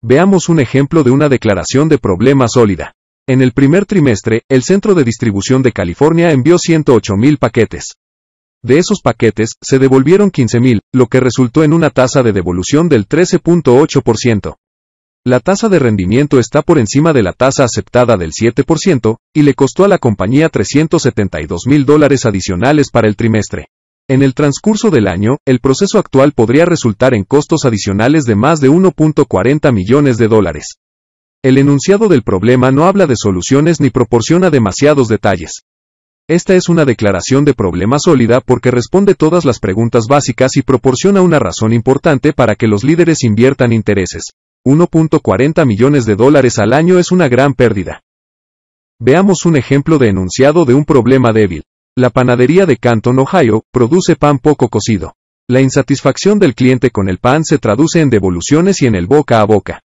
Veamos un ejemplo de una declaración de problema sólida. En el primer trimestre, el Centro de Distribución de California envió mil paquetes. De esos paquetes, se devolvieron 15.000, lo que resultó en una tasa de devolución del 13.8%. La tasa de rendimiento está por encima de la tasa aceptada del 7%, y le costó a la compañía 372 mil dólares adicionales para el trimestre. En el transcurso del año, el proceso actual podría resultar en costos adicionales de más de 1.40 millones de dólares. El enunciado del problema no habla de soluciones ni proporciona demasiados detalles. Esta es una declaración de problema sólida porque responde todas las preguntas básicas y proporciona una razón importante para que los líderes inviertan intereses. 1.40 millones de dólares al año es una gran pérdida. Veamos un ejemplo de enunciado de un problema débil. La panadería de Canton, Ohio, produce pan poco cocido. La insatisfacción del cliente con el pan se traduce en devoluciones y en el boca a boca.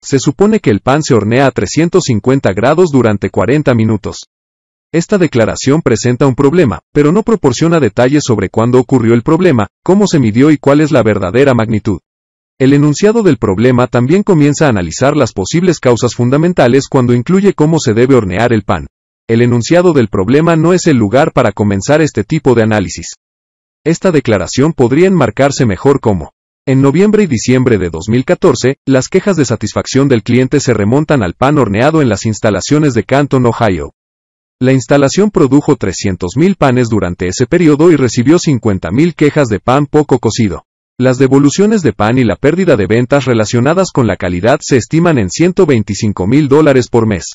Se supone que el pan se hornea a 350 grados durante 40 minutos. Esta declaración presenta un problema, pero no proporciona detalles sobre cuándo ocurrió el problema, cómo se midió y cuál es la verdadera magnitud. El enunciado del problema también comienza a analizar las posibles causas fundamentales cuando incluye cómo se debe hornear el pan. El enunciado del problema no es el lugar para comenzar este tipo de análisis. Esta declaración podría enmarcarse mejor como en noviembre y diciembre de 2014, las quejas de satisfacción del cliente se remontan al pan horneado en las instalaciones de Canton, Ohio. La instalación produjo 300.000 panes durante ese periodo y recibió 50.000 quejas de pan poco cocido. Las devoluciones de pan y la pérdida de ventas relacionadas con la calidad se estiman en 125.000 dólares por mes.